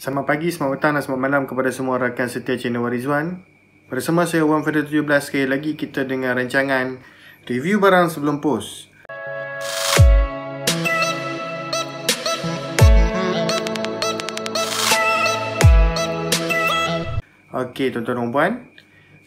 Selamat pagi, selamat petang dan selamat malam kepada semua rakan setia channel Warizwan Bersama saya Wan Feder 17, sekali lagi kita dengan rancangan review barang sebelum post Ok, tuan-tuan dan puan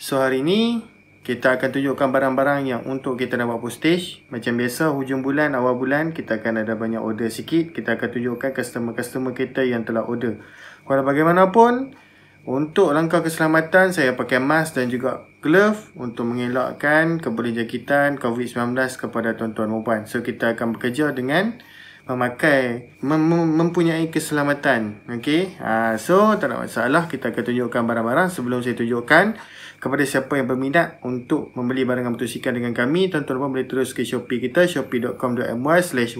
So, hari ni kita akan tunjukkan barang-barang yang untuk kita nak buat postage Macam biasa, hujung bulan, awal bulan, kita akan ada banyak order sikit Kita akan tunjukkan customer-customer kita yang telah order bagaimanapun, untuk langkah keselamatan, saya pakai mask dan juga glove untuk mengelakkan kebolehjangkitan COVID-19 kepada tuan-tuan perempuan. So, kita akan bekerja dengan memakai, mem- mempunyai keselamatan. Okay? Ha, ah, so, tak ada masalah. Kita akan tunjukkan barang-barang sebelum saya tunjukkan kepada siapa yang berminat untuk membeli barang yang bertusikan dengan kami. Tuan-tuan pun boleh terus ke Shopee kita, shopee.com.my slash 1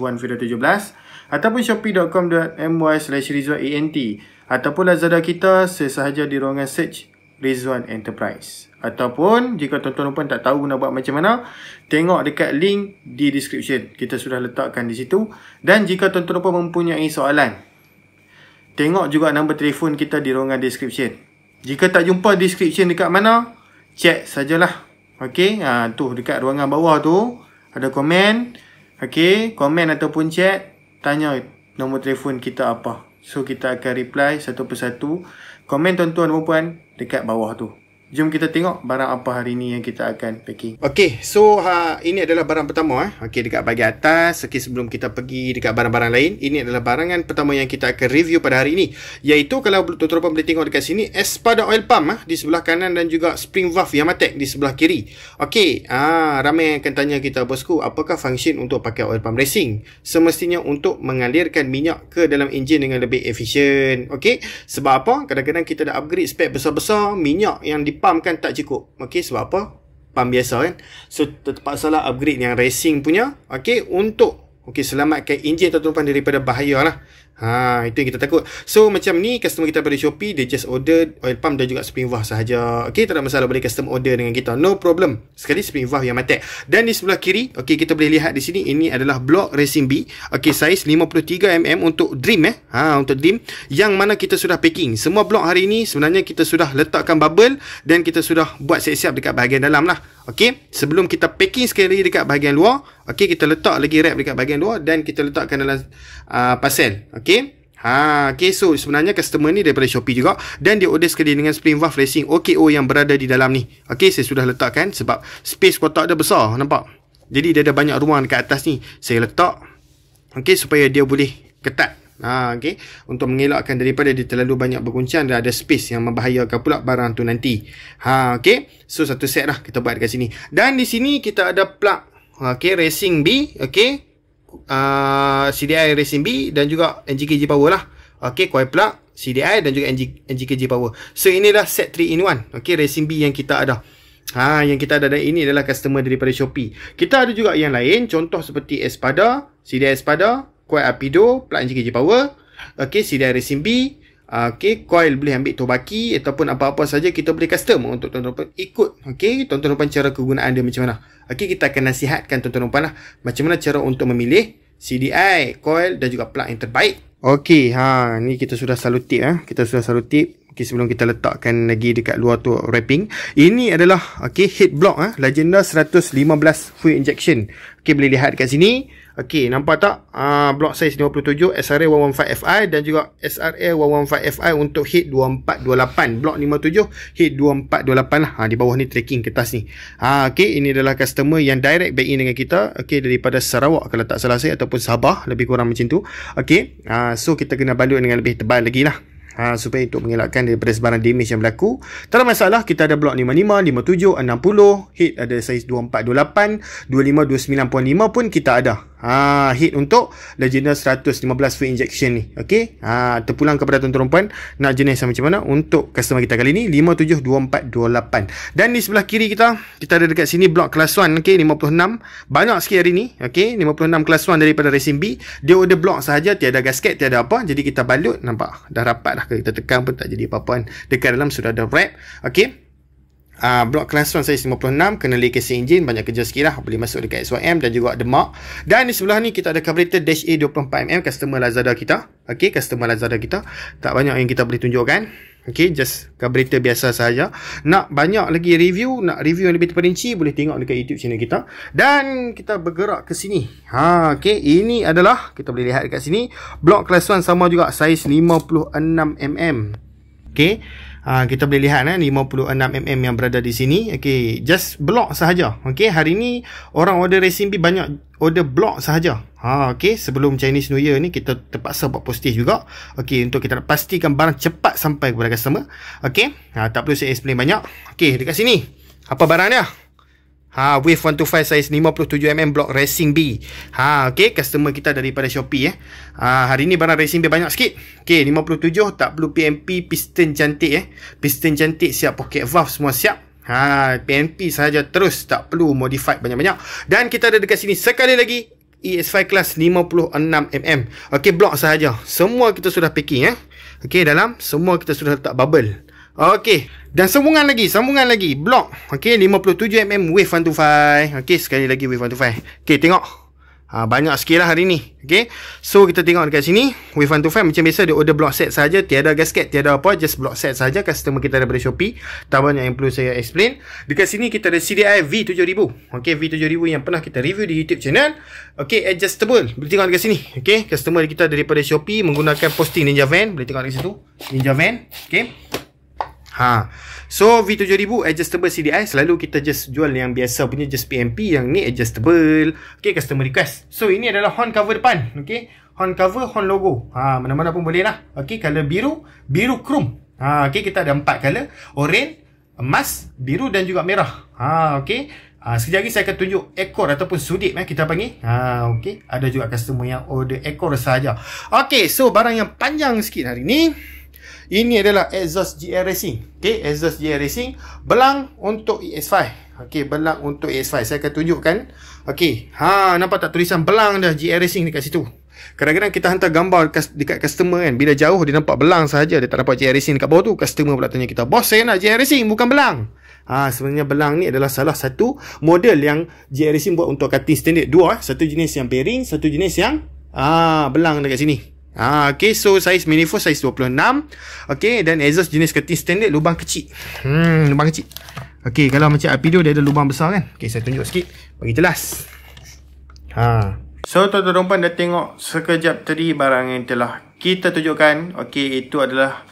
ataupun shopee.com.my slash resort ENT ataupun Lazada kita sesahaja di ruangan search Rizwan Enterprise ataupun jika tuan-tuan pun tak tahu nak buat macam mana tengok dekat link di description kita sudah letakkan di situ dan jika tuan-tuan pun mempunyai soalan tengok juga nombor telefon kita di ruangan description jika tak jumpa description dekat mana check sajalah okey ha, tu dekat ruangan bawah tu ada komen okey komen ataupun chat tanya nombor telefon kita apa So kita akan reply satu persatu komen tuan-tuan dan puan dekat bawah tu. Jom kita tengok barang apa hari ni yang kita akan packing. Okay, so ha, ini adalah barang pertama eh. Okey, dekat bahagian atas. Okey, sebelum kita pergi dekat barang-barang lain, ini adalah barangan pertama yang kita akan review pada hari ini. Iaitu kalau tuan-tuan puan boleh tengok dekat sini, Espada Oil Pump eh, di sebelah kanan dan juga Spring Valve Yamatek di sebelah kiri. Okay, ah ha, ramai yang akan tanya kita bosku, apakah fungsi untuk pakai oil pump racing? Semestinya untuk mengalirkan minyak ke dalam enjin dengan lebih efisien. Okay, sebab apa? Kadang-kadang kita dah upgrade spek besar-besar, minyak yang dip- pump kan tak cukup. Okey sebab apa? Pump biasa kan. So terpaksa lah upgrade yang racing punya. Okey untuk okey selamatkan enjin tuan-tuan daripada bahaya lah. Ha, itu yang kita takut. So macam ni customer kita pada Shopee dia just order oil pump dan juga spring valve sahaja. Okay, tak ada masalah boleh custom order dengan kita. No problem. Sekali spring valve yang matek. Dan di sebelah kiri, okay kita boleh lihat di sini ini adalah block racing B. Okay, saiz 53 mm untuk dream eh. Ha, untuk dream yang mana kita sudah packing. Semua block hari ini sebenarnya kita sudah letakkan bubble dan kita sudah buat siap-siap dekat bahagian dalam lah. Okay, sebelum kita packing sekali lagi dekat bahagian luar, okay kita letak lagi wrap dekat bahagian luar dan kita letakkan dalam uh, ah, parcel. Okay. Okay. Ha, okay, so sebenarnya customer ni daripada Shopee juga Dan dia order sekali dengan Spring Valve Racing OKO yang berada di dalam ni Okay, saya sudah letakkan sebab space kotak dia besar, nampak? Jadi dia ada banyak ruang dekat atas ni Saya letak Okay, supaya dia boleh ketat ha, Okay, untuk mengelakkan daripada dia terlalu banyak berkuncian Dan ada space yang membahayakan pula barang tu nanti Ha, okay So, satu set lah kita buat dekat sini Dan di sini kita ada plug Okay, Racing B Okay Ah, CDI Racing B dan juga NGKJ Power lah. Okey, coil plug, CDI dan juga NGKJ Power. So inilah set 3 in 1. Okey, Racing B yang kita ada. Ha, yang kita ada dan ini adalah customer daripada Shopee. Kita ada juga yang lain, contoh seperti Espada, CDI Espada, coil Apido, plug NGKJ Power. Okey, CDI Racing B, Ah, okay, coil boleh ambil tobaki ataupun apa-apa saja kita boleh custom untuk tuan-tuan ikut Okay, tuan-tuan cara kegunaan dia macam mana Okay, kita akan nasihatkan tuan-tuan lah macam mana cara untuk memilih CDI coil dan juga plug yang terbaik okey ha ni kita sudah selalu tip eh kita sudah selalu tip Okey sebelum kita letakkan lagi dekat luar tu wrapping. Ini adalah okey head block ah Legenda 115 fuel injection. Okey boleh lihat dekat sini. Okey nampak tak? uh, block size 57 SRA 115 FI dan juga SRA 115 FI untuk head 2428. Block 57 head 2428 lah. Ha, di bawah ni tracking kertas ni. Ha okey ini adalah customer yang direct back in dengan kita. Okey daripada Sarawak kalau tak salah saya ataupun Sabah lebih kurang macam tu. Okey. uh, so kita kena balut dengan lebih tebal lagi lah ha, supaya untuk mengelakkan daripada sebarang damage yang berlaku tak ada masalah kita ada blok 55, 57, 60 hit ada size 24, 28 25, 29.5 pun kita ada ha, hit untuk legendary 115 v injection ni okey ha terpulang kepada tuan-tuan dan puan nak jenis macam mana untuk customer kita kali ni 572428 dan di sebelah kiri kita kita ada dekat sini blok kelas 1 okey 56 banyak sikit hari ni okey 56 kelas 1 daripada Racing B dia order blok sahaja tiada gasket tiada apa jadi kita balut nampak dah rapat dah kita tekan pun tak jadi apa-apa kan dekat dalam sudah ada wrap okey uh, blok klaston saya 56 kena lekasi enjin banyak kerja sikit lah. boleh masuk dekat SYM dan juga Demak dan di sebelah ni kita ada carburetor Dash A 24mm customer Lazada kita ok customer Lazada kita tak banyak yang kita boleh tunjukkan ok just carburetor biasa saja. nak banyak lagi review nak review yang lebih terperinci boleh tengok dekat YouTube channel kita dan kita bergerak ke sini ha, ok ini adalah kita boleh lihat dekat sini blok klaston sama juga saiz 56mm ok Uh, kita boleh lihat kan eh, 56mm yang berada di sini okey just block sahaja okey hari ni orang order racing B banyak order block sahaja ha okey sebelum Chinese New Year ni kita terpaksa buat postage juga okey untuk kita nak pastikan barang cepat sampai kepada customer okey ha, tak perlu saya explain banyak okey dekat sini apa barang dia Ha Wave 125 saiz 57mm block Racing B. Ha okey customer kita daripada Shopee eh. Ha hari ni barang Racing B banyak sikit. Okay, 57 tak perlu PMP piston cantik eh. Piston cantik siap pocket valve semua siap. Ha PMP saja terus tak perlu modify banyak-banyak. Dan kita ada dekat sini sekali lagi ES5 class 56mm. Okey block sahaja. Semua kita sudah packing eh. Okey dalam semua kita sudah letak bubble. Okey, dan sambungan lagi, sambungan lagi. Blok. Okey, 57 mm wave 125. Okey, sekali lagi wave 125. Okey, tengok. Ha, banyak sikit lah hari ni Okay So kita tengok dekat sini Wave 125 macam biasa Dia order block set saja Tiada gasket Tiada apa Just block set saja Customer kita daripada Shopee Tak banyak yang perlu saya explain Dekat sini kita ada CDI V7000 Okay V7000 yang pernah kita review di YouTube channel Okay adjustable Boleh tengok dekat sini Okay Customer kita daripada Shopee Menggunakan posting Ninja Van Boleh tengok dekat situ Ninja Van Okay Ha. So V7000 adjustable CDI selalu kita just jual yang biasa punya just PMP yang ni adjustable. Okay customer request. So ini adalah horn cover depan. Okay. Horn cover, horn logo. Ha. Mana-mana pun boleh lah. Okay. Color biru, biru chrome. Ha. Okay. Kita ada empat color. Orange, emas, biru dan juga merah. Ha. Okay. Ha, sekejap lagi saya akan tunjuk ekor ataupun sudip eh, kita panggil. Ha, okay. Ada juga customer yang order ekor sahaja. Okay, so barang yang panjang sikit hari ni. Ini adalah exhaust GR Racing. Okay, exhaust GR Racing. Belang untuk ES5. Okay, belang untuk ES5. Saya akan tunjukkan. Okay, ha, nampak tak tulisan belang dah GR Racing dekat situ. Kadang-kadang kita hantar gambar dekat customer kan. Bila jauh dia nampak belang saja, Dia tak nampak GR Racing dekat bawah tu. Customer pula tanya kita, Bos, saya nak GR Racing bukan belang. Ha, sebenarnya belang ni adalah salah satu model yang GR Racing buat untuk cutting standard. Dua, eh. satu jenis yang bearing, satu jenis yang ah belang dekat sini. Ah, okay, so saiz manifold saiz 26. Okay, dan exhaust jenis keting standard lubang kecil. Hmm, lubang kecil. Okay, kalau macam Alpido dia ada lubang besar kan? Okay, saya tunjuk sikit. Bagi jelas. Ha. So, tuan-tuan dah tengok sekejap tadi barang yang telah kita tunjukkan. Okay, itu adalah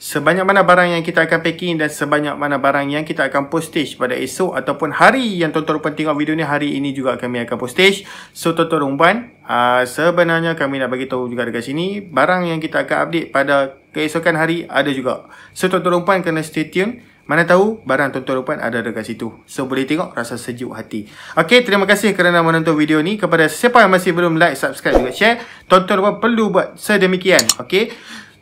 sebanyak mana barang yang kita akan packing dan sebanyak mana barang yang kita akan postage pada esok ataupun hari yang tuan-tuan tengok video ni hari ini juga kami akan postage so tuan-tuan umpan uh, ah, sebenarnya kami nak bagi tahu juga dekat sini barang yang kita akan update pada keesokan hari ada juga so tuan-tuan umpan kena stay tune mana tahu barang tuan-tuan umpan ada dekat situ so boleh tengok rasa sejuk hati Okay, terima kasih kerana menonton video ni kepada siapa yang masih belum like subscribe juga share tuan-tuan umpan perlu buat sedemikian okay.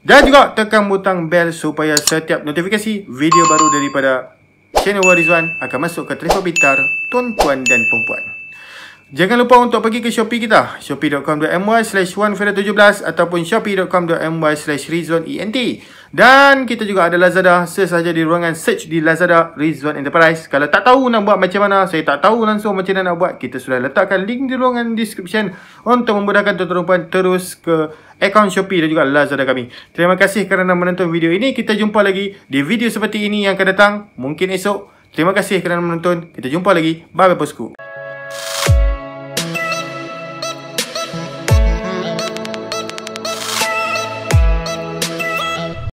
Dan juga tekan butang bell supaya setiap notifikasi video baru daripada channel Warizwan akan masuk ke telefon pintar tuan-tuan dan perempuan. Jangan lupa untuk pergi ke Shopee kita. Shopee.com.my slash 1Fera17 ataupun Shopee.com.my slash Rizwan ENT. Dan kita juga ada Lazada. Search saja di ruangan search di Lazada Rizwan Enterprise. Kalau tak tahu nak buat macam mana, saya tak tahu langsung macam mana nak buat. Kita sudah letakkan link di ruangan description untuk memudahkan tuan-tuan terus ke akaun Shopee dan juga Lazada kami. Terima kasih kerana menonton video ini. Kita jumpa lagi di video seperti ini yang akan datang. Mungkin esok. Terima kasih kerana menonton. Kita jumpa lagi. Bye-bye bosku.